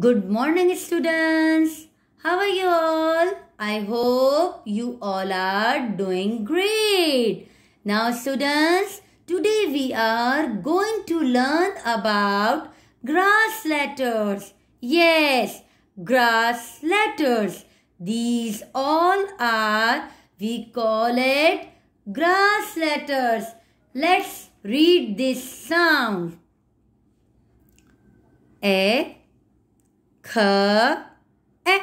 Good morning students. How are you all? I hope you all are doing great. Now students, today we are going to learn about grass letters. Yes, grass letters. These all are, we call it grass letters. Let's read this sound. A k e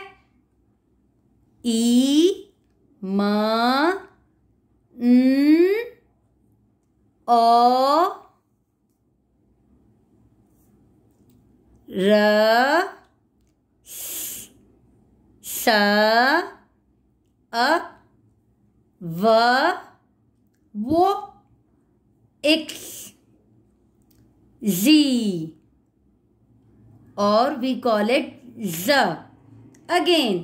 e m n o r s s a v w x z or we call it z. Again,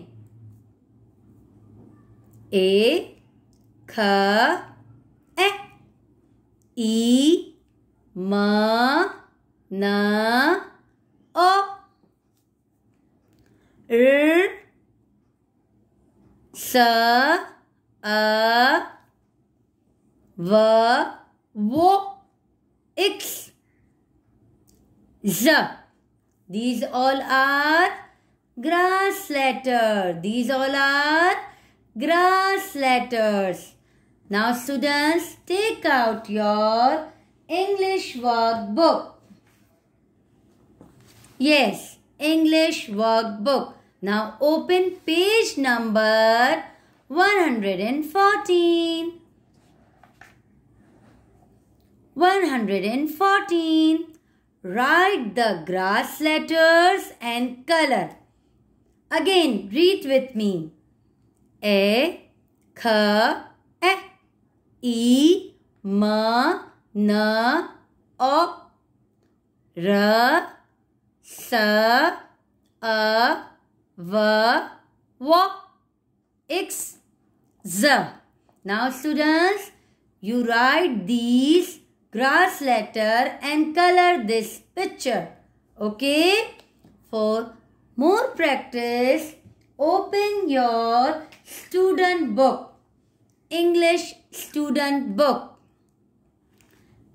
a, kh, e, ma, na, these all are grass letters. These all are grass letters. Now students, take out your English workbook. Yes, English workbook. Now open page number 114. 114. Write the grass letters and color. Again, read with me. A, K, E, E, M, N, O, R, S, A, V, W, X, Z. Now students, you write these grass letter and color this picture. Okay? For more practice, open your student book. English student book.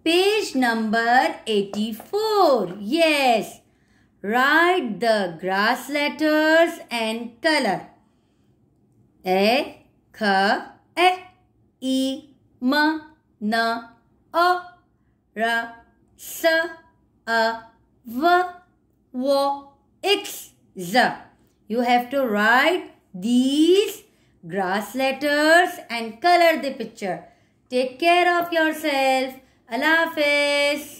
Page number 84. Yes. Write the grass letters and color. E, K, E, I, M, N, O r s a v w x z. You have to write these grass letters and color the picture. Take care of yourself. Allah Hafiz.